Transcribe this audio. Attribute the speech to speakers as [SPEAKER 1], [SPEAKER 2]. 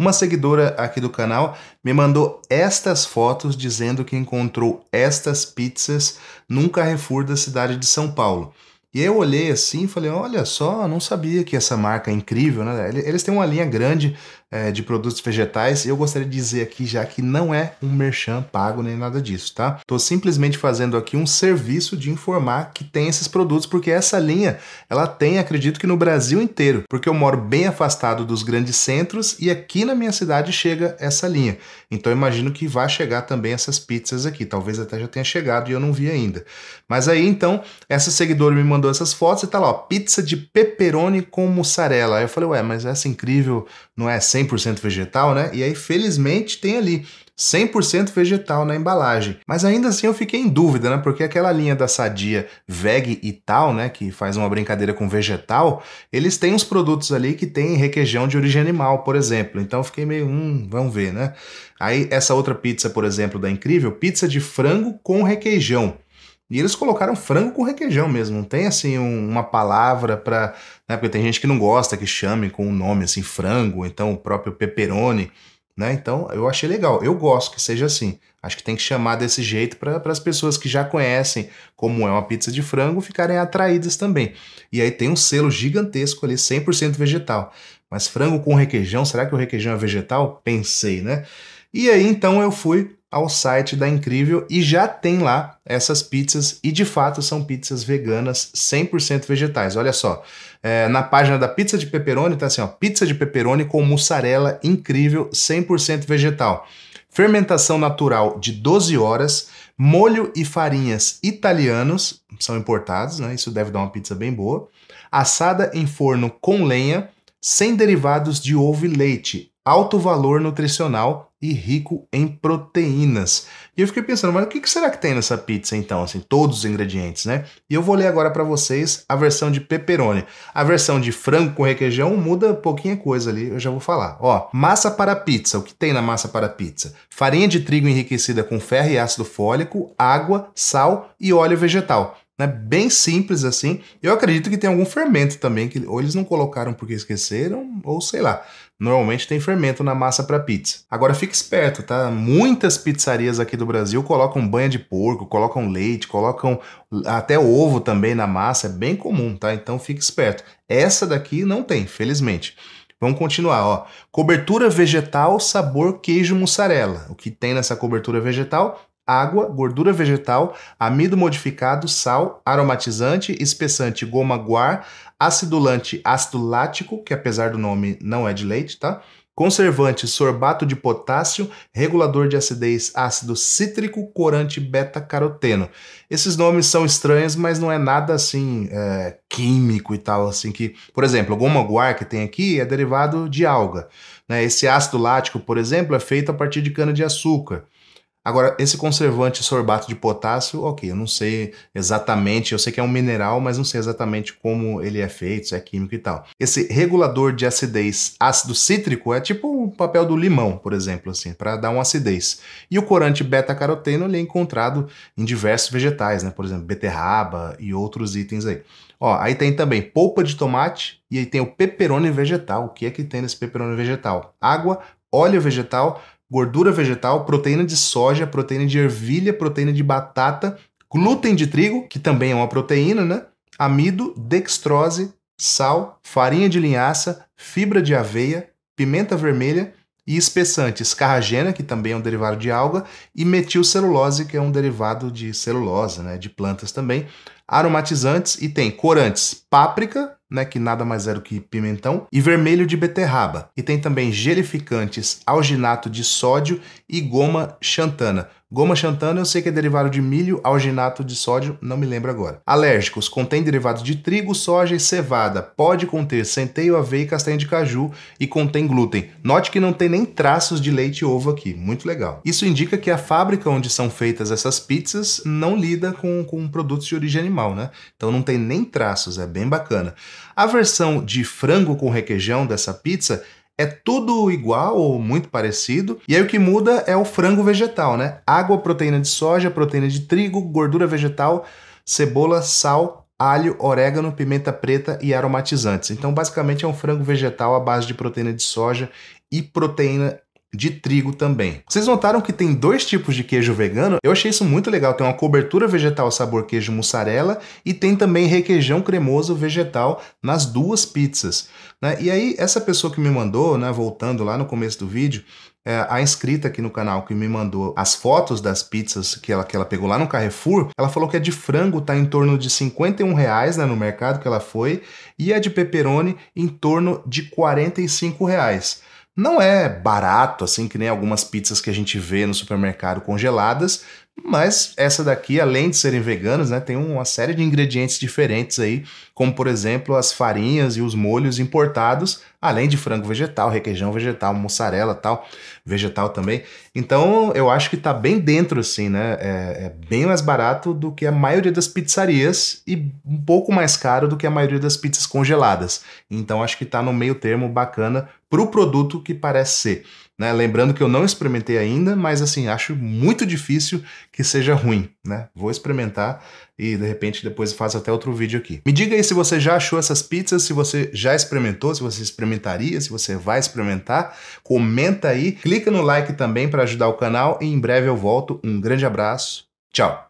[SPEAKER 1] Uma seguidora aqui do canal me mandou estas fotos dizendo que encontrou estas pizzas num Carrefour da cidade de São Paulo. E eu olhei assim e falei: olha só, não sabia que essa marca é incrível, né? Eles têm uma linha grande é, de produtos vegetais e eu gostaria de dizer aqui já que não é um merchan pago nem nada disso, tá? Tô simplesmente fazendo aqui um serviço de informar que tem esses produtos, porque essa linha ela tem, acredito que no Brasil inteiro, porque eu moro bem afastado dos grandes centros e aqui na minha cidade chega essa linha. Então imagino que vai chegar também essas pizzas aqui, talvez até já tenha chegado e eu não vi ainda. Mas aí então, essa seguidora me mandou mandou essas fotos e tá lá, ó, pizza de pepperoni com mussarela. Aí eu falei, ué, mas essa incrível não é 100% vegetal, né? E aí, felizmente, tem ali 100% vegetal na embalagem. Mas ainda assim eu fiquei em dúvida, né? Porque aquela linha da Sadia veg e tal, né, que faz uma brincadeira com vegetal, eles têm uns produtos ali que têm requeijão de origem animal, por exemplo. Então eu fiquei meio, hum, vamos ver, né? Aí essa outra pizza, por exemplo, da Incrível, pizza de frango com requeijão. E eles colocaram frango com requeijão mesmo, não tem assim um, uma palavra para, né, porque tem gente que não gosta que chame com um nome assim frango, então o próprio pepperoni, né? Então eu achei legal, eu gosto que seja assim. Acho que tem que chamar desse jeito para as pessoas que já conhecem como é uma pizza de frango ficarem atraídas também. E aí tem um selo gigantesco ali, 100% vegetal. Mas frango com requeijão, será que o requeijão é vegetal? Pensei, né? E aí então eu fui ao site da Incrível e já tem lá essas pizzas e de fato são pizzas veganas 100% vegetais. Olha só, é, na página da pizza de pepperoni tá assim, ó, pizza de pepperoni com mussarela incrível 100% vegetal. Fermentação natural de 12 horas, molho e farinhas italianos, são importados, né? Isso deve dar uma pizza bem boa. Assada em forno com lenha, sem derivados de ovo e leite, alto valor nutricional e rico em proteínas. E eu fiquei pensando, mas o que será que tem nessa pizza então, assim, todos os ingredientes, né? E eu vou ler agora para vocês a versão de pepperoni. A versão de frango com requeijão muda pouquinha coisa ali, eu já vou falar. Ó, massa para pizza, o que tem na massa para pizza? Farinha de trigo enriquecida com ferro e ácido fólico, água, sal e óleo vegetal. Né? Bem simples assim. Eu acredito que tem algum fermento também, que ou eles não colocaram porque esqueceram, ou sei lá. Normalmente tem fermento na massa para pizza. Agora fica esperto, tá? Muitas pizzarias aqui do Brasil colocam banha de porco, colocam leite, colocam até ovo também na massa, é bem comum, tá? Então fica esperto. Essa daqui não tem, felizmente. Vamos continuar, ó. Cobertura vegetal sabor queijo mussarela. O que tem nessa cobertura vegetal? água, gordura vegetal, amido modificado, sal, aromatizante, espessante, goma guar, acidulante, ácido lático, que apesar do nome não é de leite, tá? Conservante, sorbato de potássio, regulador de acidez, ácido cítrico, corante beta-caroteno. Esses nomes são estranhos, mas não é nada assim é, químico e tal, assim que, por exemplo, o goma guar que tem aqui é derivado de alga. Né? Esse ácido lático, por exemplo, é feito a partir de cana de açúcar. Agora, esse conservante sorbato de potássio, ok, eu não sei exatamente, eu sei que é um mineral, mas não sei exatamente como ele é feito, se é químico e tal. Esse regulador de acidez ácido cítrico é tipo o um papel do limão, por exemplo, assim, para dar uma acidez. E o corante beta-caroteno ele é encontrado em diversos vegetais, né? Por exemplo, beterraba e outros itens aí. Ó, aí tem também polpa de tomate e aí tem o peperone vegetal. O que é que tem nesse peperone vegetal? Água, óleo vegetal, gordura vegetal, proteína de soja, proteína de ervilha, proteína de batata, glúten de trigo, que também é uma proteína, né? Amido, dextrose, sal, farinha de linhaça, fibra de aveia, pimenta vermelha e espessantes, carragena, que também é um derivado de alga, e metilcelulose, que é um derivado de celulose, né, de plantas também, aromatizantes e tem corantes, páprica, né, que nada mais era do que pimentão, e vermelho de beterraba. E tem também gelificantes, alginato de sódio e goma xantana. Goma xantana eu sei que é derivado de milho, alginato de sódio, não me lembro agora. Alérgicos, contém derivados de trigo, soja e cevada. Pode conter centeio, aveia e castanha de caju e contém glúten. Note que não tem nem traços de leite e ovo aqui, muito legal. Isso indica que a fábrica onde são feitas essas pizzas não lida com, com produtos de origem animal, né? Então não tem nem traços, é bem bacana. A versão de frango com requeijão dessa pizza é tudo igual ou muito parecido. E aí o que muda é o frango vegetal, né? Água, proteína de soja, proteína de trigo, gordura vegetal, cebola, sal, alho, orégano, pimenta preta e aromatizantes. Então, basicamente é um frango vegetal à base de proteína de soja e proteína de trigo também. Vocês notaram que tem dois tipos de queijo vegano? Eu achei isso muito legal. Tem uma cobertura vegetal sabor queijo mussarela e tem também requeijão cremoso vegetal nas duas pizzas. Né? E aí, essa pessoa que me mandou, né, voltando lá no começo do vídeo, é, a inscrita aqui no canal que me mandou as fotos das pizzas que ela, que ela pegou lá no Carrefour, ela falou que a de frango tá em torno de 51 reais né, no mercado que ela foi e a de pepperoni em torno de 45 reais. Não é barato, assim que nem algumas pizzas que a gente vê no supermercado congeladas, mas essa daqui, além de serem veganas, né, tem uma série de ingredientes diferentes aí, como por exemplo as farinhas e os molhos importados, além de frango vegetal, requeijão vegetal, mussarela tal, vegetal também. Então eu acho que tá bem dentro assim, né? É, é bem mais barato do que a maioria das pizzarias e um pouco mais caro do que a maioria das pizzas congeladas. Então acho que tá no meio termo bacana pro produto que parece ser. Né? Lembrando que eu não experimentei ainda, mas assim, acho muito difícil que seja ruim, né? Vou experimentar e de repente depois faço até outro vídeo aqui. Me diga aí se você já achou essas pizzas, se você já experimentou, se você experimentaria, se você vai experimentar. Comenta aí, clica no like também para ajudar o canal e em breve eu volto. Um grande abraço. Tchau.